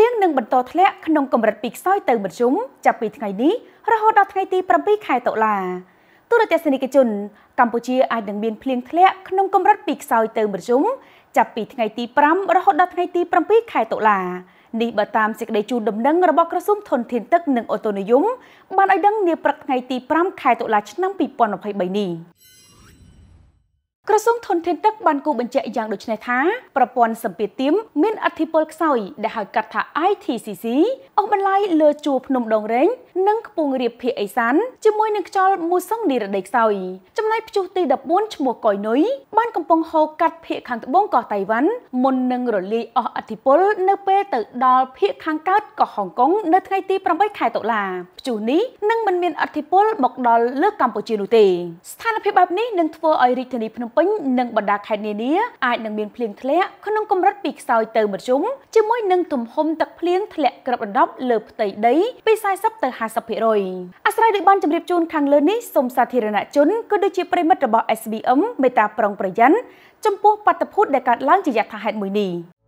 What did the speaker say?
លៀងនឹងបន្តធ្លាក់ក្នុងកម្រិតពីខ្សោយទៅមធ្យមចាប់ពីថ្ងៃនេះរហូតដល់ថ្ងៃទី7ខែតុលាទូរទស្សនិកជនកម្ពុជាអាចនឹងមានភ្លៀងធ្លាក់ក្នុងកម្រិតពីខ្សោយទៅមធ្យមចាប់ពីថ្ងៃទី5រហូតដល់ថ្ងៃទី7ខែតុលានេះបើតាមសេចក្តីជូនដំណឹងរបស់ក្រសួងធនធានទឹកនិងអូតូនិយមបានឲ្យដឹងនាព្រឹកថ្ងៃទី5ខែតុលាឆ្នាំ2023នេះក្រសួងធនធានទឹកបានគូបញ្ជាក់យ៉ាងដូចនេះថាប្រព័ន្ធសម្ពាធទាមមានអធិពលខ្សោយ ដែលហៅកាត់ថា ITCC អស់បន្លាយលើជួរភ្នំដងរែងនិងខ្ពង់រាបភាគឦសានជាមួយនឹងខ្យល់មូសុងនិរដីខ្សោយចំណែកព្យុះទី14ឈ្មោះកុយនុយបានកំពុងហូរកាត់ភាគខាងត្បូងកោះតៃវ៉ាន់មុននឹងរលាយអស់ឥទ្ធិពលនៅពេលទៅដល់ភាគខាងកើតកោះហុងកុងនៅថ្ងៃទី8ខែតុលាព្យុះនេះនឹងមិនមានឥទ្ធិពលមកដល់លើកម្ពុជានោះទេស្ថានភាពបែបនេះនឹងធ្វើឲ្យរាជធានីភ្នំពេញនិងបណ្ដាខេត្តនានាអាចនឹងមានភ្លៀងធ្លាក់ក្នុងកម្រិតពីខ្សោយទៅមធ្យមជាមួយនឹងទំហំទឹកភ្លៀងធ្លាក់ក្របដណ្ដប់លើផ្ទៃដីពី40ទៅ50%អាស្រ័យដោយបានជម្រាបជូនខាងលើនេះសូមសាធារណជនក៏ដូចជាប្រិមិត្តរបស់ SBM មេត្តាប្រុងប្រយ័ត្នចំពោះបាតុភូតដែលកើតឡើងជាយថាហេតុមួយនេះ